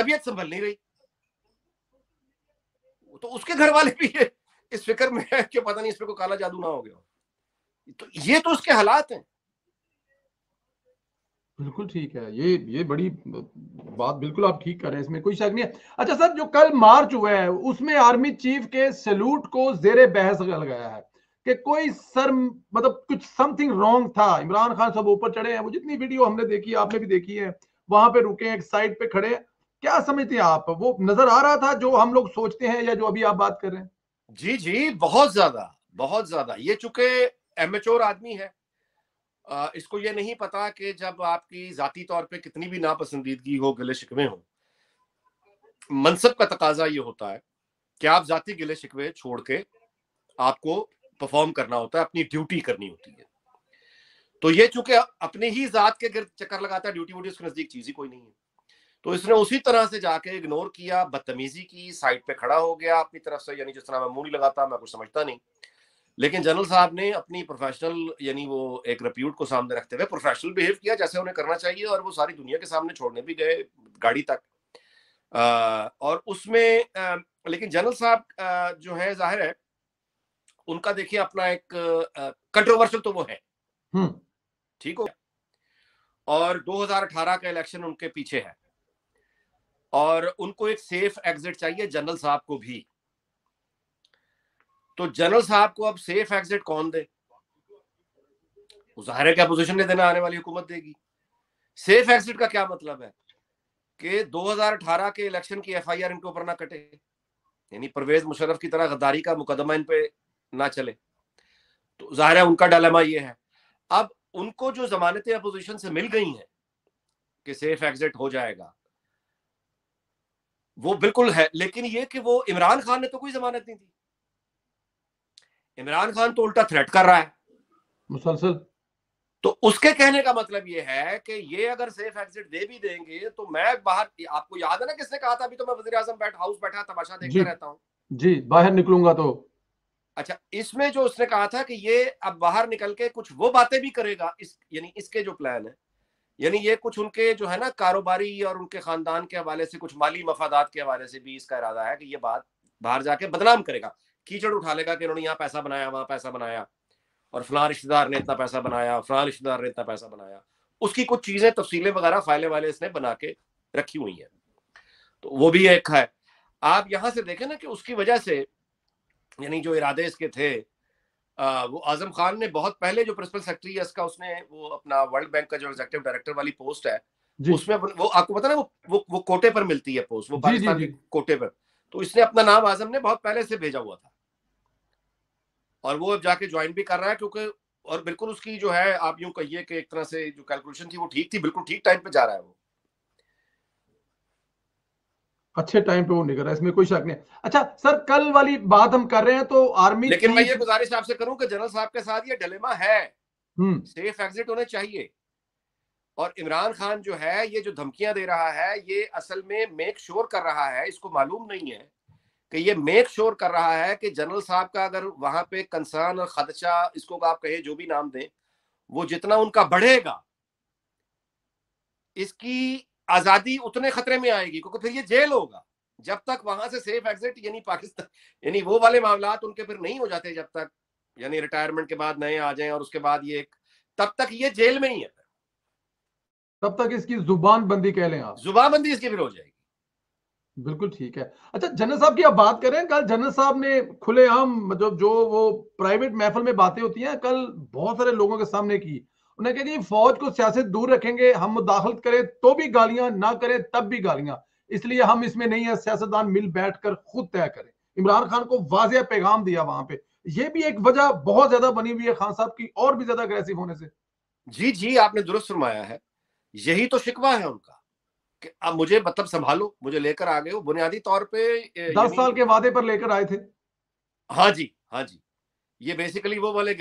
तबीयत संभल नहीं रही तो उसके घर वाले भी इस फिक्र में है कि पता नहीं इस पर कोई काला जादू ना हो गया तो ये तो उसके हालात हैं बिल्कुल ठीक है ये ये बड़ी बात बिल्कुल आप ठीक कर रहे हैं इसमें कोई शक नहीं है अच्छा सर जो कल मार्च हुआ है उसमें आर्मी चीफ के सैल्यूट को जेरे बहस लगाया है कि कोई सर मतलब कुछ समथिंग रॉन्ग था इमरान खान सब ऊपर चढ़े हैं वो जितनी वीडियो हमने देखी आपने भी देखी है वहां पे रुके हैं एक साइड पे खड़े हैं क्या समझते हैं आप वो नजर आ रहा था जो हम लोग सोचते हैं या जो अभी आप बात कर रहे हैं जी जी बहुत ज्यादा बहुत ज्यादा ये चूंकि एमेचोर आदमी है आ, इसको ये नहीं पता कि जब आपकी जाती तौर पे कितनी भी नापसंदीदगी हो गले शिकवे हो मनसब का तकाजा ये होता है कि आप जाती गिले शिकवे छोड़ के आपको परफॉर्म करना होता है अपनी ड्यूटी करनी होती है तो ये चूंकि अपने ही जात के गिर चक्कर लगाता है ड्यूटी व्यूटी उसके नजदीक चीज ही कोई नहीं है तो इसने उसी तरह से जाके इग्नोर किया बदतमीजी की साइड पे खड़ा हो गया अपनी तरफ से यानी जिस तरह मैं मुंह नहीं लगाता मैं कुछ समझता नहीं लेकिन जनरल साहब ने अपनी प्रोफेशनल यानी वो एक रिप्यूट को सामने रखते हुए प्रोफेशनल बिहेव किया जैसे उन्हें करना चाहिए और वो सारी दुनिया के सामने छोड़ने भी गए गाड़ी तक आ, और उसमें आ, लेकिन जनरल साहब जो है जाहिर है उनका देखिए अपना एक कंट्रोवर्शियल तो वो है हम्म। ठीक हो और 2018 का इलेक्शन उनके पीछे है और उनको एक सेफ एग्जिट चाहिए जनरल साहब को भी तो जनरल साहब को अब सेफ एग्जिट कौन दे जाहिर है कि अपोजिशन ने देना आने वाली हुकूमत देगी सेफ एग्जिट का क्या मतलब है कि 2018 के इलेक्शन की एफआईआर इनके ऊपर ना कटे यानी परवेज मुशरफ की तरह गद्दारी का मुकदमा इन पे ना चले तो जाहिर है उनका डायलमा ये है अब उनको जो जमानतें अपोजिशन से मिल गई हैं कि सेफ एग्जिट हो जाएगा वो बिल्कुल है लेकिन ये कि वो इमरान खान ने तो कोई जमानत नहीं दी इमरान खान तो उल्टा थ्रेट कर रहा है मुसलसल तो उसके कहने का मतलब ये है कि ये अगर सेफ एग्जिट दे भी देंगे तो मैं बाहर आपको याद है ना किसने कहा था अभी तो मैं वजी अजम बैठ हाउस बैठा तमाशा देखता रहता हूँ जी बाहर निकलूंगा तो अच्छा इसमें जो उसने कहा था कि ये अब बाहर निकल के कुछ वो बातें भी करेगा इस यानी इसके जो प्लान है यानी ये कुछ उनके जो है ना कारोबारी और उनके खानदान के हवाले से कुछ माली मफादात के हवाले से भी इसका इरादा है कि ये बात बाहर जाके बदनाम करेगा कीचड़ उठा लेगा कि उन्होंने यहाँ पैसा बनाया वहाँ पैसा बनाया और फलां रिश्तेदार ने इतना पैसा बनाया फलां रिश्तेदार ने इतना पैसा बनाया उसकी कुछ चीजें तफसीलें वगैरह फाइलें वाले इसने बना के रखी हुई हैं तो वो भी एक है आप यहाँ से देखें ना कि उसकी वजह से यानी जो इरादे इसके थे वो आजम खान ने बहुत पहले जो प्रिंसिपल सेक्रेटरी है इसका उसने वो अपना वर्ल्ड बैंक का जो एग्जेक्टिव डायरेक्टर वाली पोस्ट है उसमें वो आपको पता ना वो वो, वो कोटे पर मिलती है पोस्ट वो पाकिस्तान के कोटे पर तो इसने अपना नाम आजम ने बहुत पहले से भेजा हुआ था और वो अब जाके ज्वाइन भी कर रहा है क्योंकि और बिल्कुल उसकी जो है आप यूं कहिए कि एक तरह से जो कैलकुलेशन थी वो ठीक थी बिल्कुल ठीक टाइम पे जा रहा है वो अच्छे टाइम पे वो निकल रहा है इसमें कोई शक नहीं अच्छा सर कल वाली बात हम कर रहे हैं तो आर्मी लेकिन मैं ये गुजारिश आपसे करूं कि जनरल साहब के साथ ये डिलेमा है सेफ हम्म। एग्जिट होने चाहिए और इमरान खान जो है ये जो धमकियां दे रहा है ये असल में मेक श्योर कर रहा है इसको मालूम नहीं है कि ये मेक श्योर कर रहा है कि जनरल साहब का अगर वहां पे कंसर्न और खदशा इसको आप कहे जो भी नाम दें वो जितना उनका बढ़ेगा इसकी आजादी उतने खतरे में आएगी क्योंकि फिर ये जेल होगा जब तक वहां से सेफ एग्जिट यानी पाकिस्तान यानी वो वाले मामला उनके फिर नहीं हो जाते जब तक यानी रिटायरमेंट के बाद नए आ जाए और उसके बाद ये एक तब तक ये जेल में ही है तब तक इसकी जुबान बंदी कह लें आप जुबान बंदी इसकी फिर हो जाएगी बिल्कुल ठीक है अच्छा जनरल साहब की आप बात करें कल जनरल साहब ने खुलेआम मतलब जो वो प्राइवेट महफल में बातें होती हैं कल बहुत सारे लोगों के सामने की उन्हें कहा जी फौज को सियासत दूर रखेंगे हम मुदाखलत करें तो भी गालियां ना करें तब भी गालियां इसलिए हम इसमें नहीं है सियासतदान मिल बैठ कर खुद तय करें इमरान खान को वाजिया पैगाम दिया वहां पे ये भी एक वजह बहुत ज्यादा बनी हुई है खान साहब की और भी ज्यादा अग्रेसिव होने से जी जी आपने दुरुस्त फरमाया है यही तो शिकवा है उनका कि अब मुझे मतलब संभालो मुझे लेकर आ गए हो बुनियादी तौर पे दस साल के वादे पर लेकर आए थे हाँ जी हाँ जी ये बेसिकली वो वाले